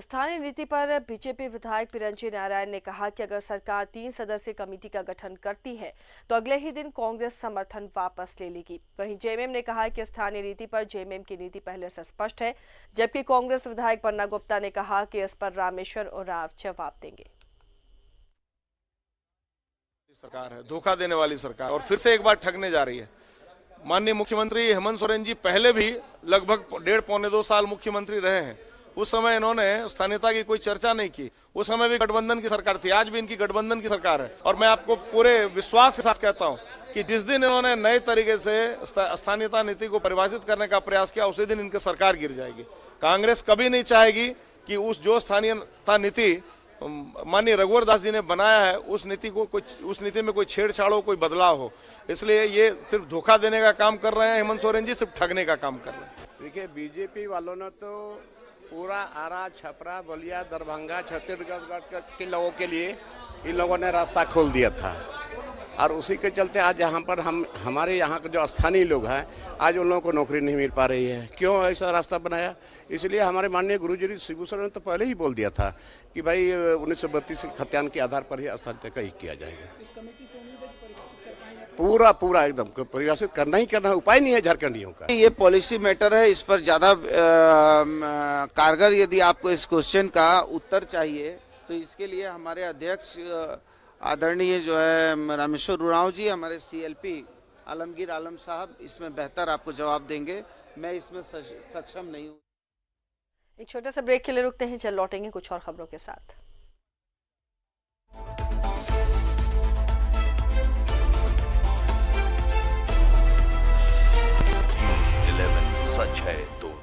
स्थानीय नीति पर बीजेपी विधायक पिरंजी नारायण ने कहा कि अगर सरकार तीन सदस्यीय कमेटी का गठन करती है तो अगले ही दिन कांग्रेस समर्थन वापस ले लेगी वहीं जेएमएम ने कहा कि स्थानीय नीति पर जेएमएम की नीति पहले से स्पष्ट है जबकि कांग्रेस विधायक पन्ना गुप्ता ने कहा कि इस पर रामेश्वर और राव जवाब देंगे सरकार है धोखा देने वाली सरकार और फिर से एक बार ठगने जा रही है माननीय मुख्यमंत्री हेमंत सोरेन जी पहले भी लगभग डेढ़ पौने दो साल मुख्यमंत्री रहे हैं उस समय इन्होंने स्थानीयता की कोई चर्चा नहीं की उस समय भी गठबंधन की सरकार थी आज भी इनकी गठबंधन की सरकार है और मैं आपको पूरे विश्वास के साथ कहता हूँ कि जिस दिन इन्होंने नए तरीके से स्थानीयता नीति को परिभाषित करने का प्रयास किया उसी दिन इनकी सरकार गिर जाएगी कांग्रेस कभी नहीं चाहेगी कि उस जो स्थानीयता नीति माननीय रघुवर दास जी ने बनाया है उस नीति को कुछ उस नीति में कोई छेड़छाड़ हो कोई बदलाव हो इसलिए ये सिर्फ धोखा देने का काम कर रहे हैं हेमंत सोरेन जी सिर्फ ठगने का काम कर रहे हैं देखिए बीजेपी वालों ने तो पूरा आरा छपरा बलिया दरभंगा छत्तीसगढ़ के लोगों के लिए इन लोगों ने रास्ता खोल दिया था और उसी के चलते आज यहाँ पर हम हमारे यहाँ के जो स्थानीय लोग हैं आज उन लोगों को नौकरी नहीं मिल पा रही है क्यों ऐसा रास्ता बनाया इसलिए हमारे माननीय गुरु जी शिबू सर ने तो पहले ही बोल दिया था कि भाई उन्नीस सौ बत्तीस खत्यान के आधार पर ही हस्तांतरण का ही किया जाएगा पूरा पूरा एकदम परिभाषित करना ही करना उपाय नहीं है झारखंडियों का ये पॉलिसी मैटर है इस पर ज़्यादा कारगर यदि आपको इस क्वेश्चन का उत्तर चाहिए तो इसके लिए हमारे अध्यक्ष आदरणीय जो है रामेश्वर उराव जी हमारे सीएलपी आलमगीर आलम साहब इसमें बेहतर आपको जवाब देंगे मैं इसमें सक्षम नहीं हूँ एक छोटा सा ब्रेक के लिए रुकते हैं चल लौटेंगे कुछ और खबरों के साथ सच है तो